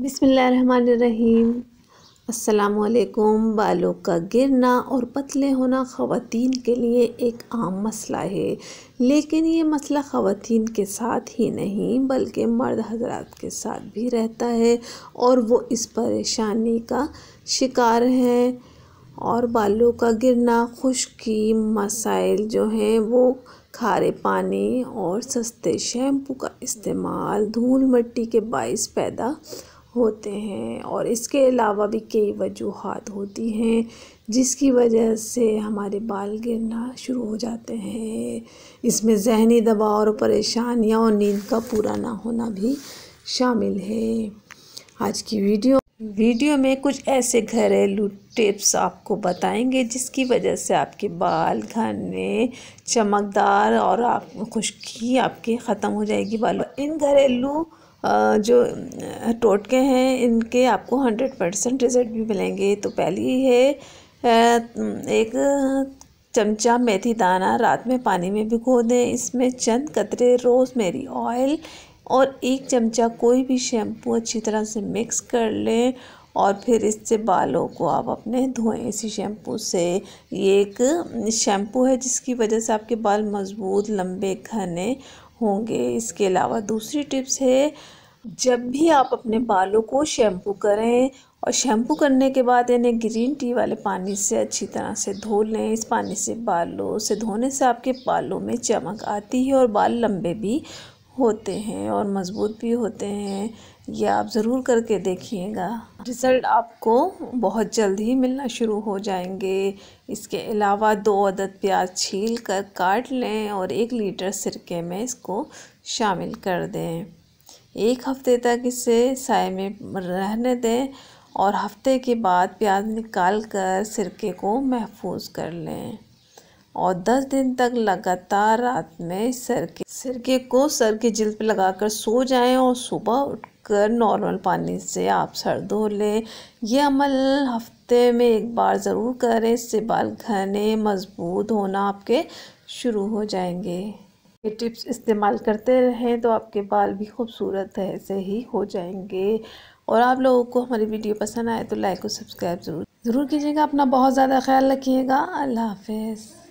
बिसमीम असलकुम बालों का गिरना और पतले होना ख़वातीन के लिए एक आम मसला है लेकिन ये मसला ख़वातीन के साथ ही नहीं बल्कि मर्द हजरात के साथ भी रहता है और वो इस परेशानी का शिकार हैं और बालों का गिरना खुश्की मसाइल जो हैं वो खारे पानी और सस्ते शैम्पू का इस्तेमाल धूल मिट्टी के बायस पैदा होते हैं और इसके अलावा भी कई वजूहत होती हैं जिसकी वजह से हमारे बाल गिरना शुरू हो जाते हैं इसमें जहनी दबाव और परेशानियाँ और नींद का पूरा ना होना भी शामिल है आज की वीडियो वीडियो में कुछ ऐसे घरेलू टिप्स आपको बताएंगे जिसकी वजह से आपके बाल घने चमकदार और आप खुश्की आपके ख़त्म हो जाएगी बालों इन घरेलू जो टोटके हैं इनके आपको हंड्रेड परसेंट रिज़ल्ट भी मिलेंगे तो पहली है एक चमचा मेथी दाना रात में पानी में भिगो दें इसमें चंद कतरे रोज़मेरी ऑयल और एक चमचा कोई भी शैम्पू अच्छी तरह से मिक्स कर लें और फिर इससे बालों को आप अपने धोएं इसी शैम्पू से ये एक शैम्पू है जिसकी वजह से आपके बाल मज़बूत लंबे घने होंगे इसके अलावा दूसरी टिप्स है जब भी आप अपने बालों को शैम्पू करें और शैम्पू करने के बाद यानी ग्रीन टी वाले पानी से अच्छी तरह से धो लें इस पानी से बालों से धोने से आपके बालों में चमक आती है और बाल लंबे भी होते हैं और मज़बूत भी होते हैं ये आप ज़रूर करके देखिएगा रिज़ल्ट आपको बहुत जल्द ही मिलना शुरू हो जाएंगे इसके अलावा दो अदद प्याज छील कर काट लें और एक लीटर सिरके में इसको शामिल कर दें एक हफ़्ते तक इसे साय में रहने दें और हफ्ते के बाद प्याज निकाल कर सिरके को महफूज कर लें और 10 दिन तक लगातार रात में सर के सिरके को सर के जिल्द पर लगाकर सो जाएं और सुबह उठकर नॉर्मल पानी से आप सर धो लें यह अमल हफ्ते में एक बार ज़रूर करें इससे बाल घने मजबूत होना आपके शुरू हो जाएंगे ये टिप्स इस्तेमाल करते रहें तो आपके बाल भी खूबसूरत ऐसे ही हो जाएंगे और आप लोगों को हमारी वीडियो पसंद आए तो लाइक और सब्सक्राइब ज़रूर ज़रूर कीजिएगा अपना बहुत ज़्यादा ख्याल रखिएगा अल्लाह हाफिज़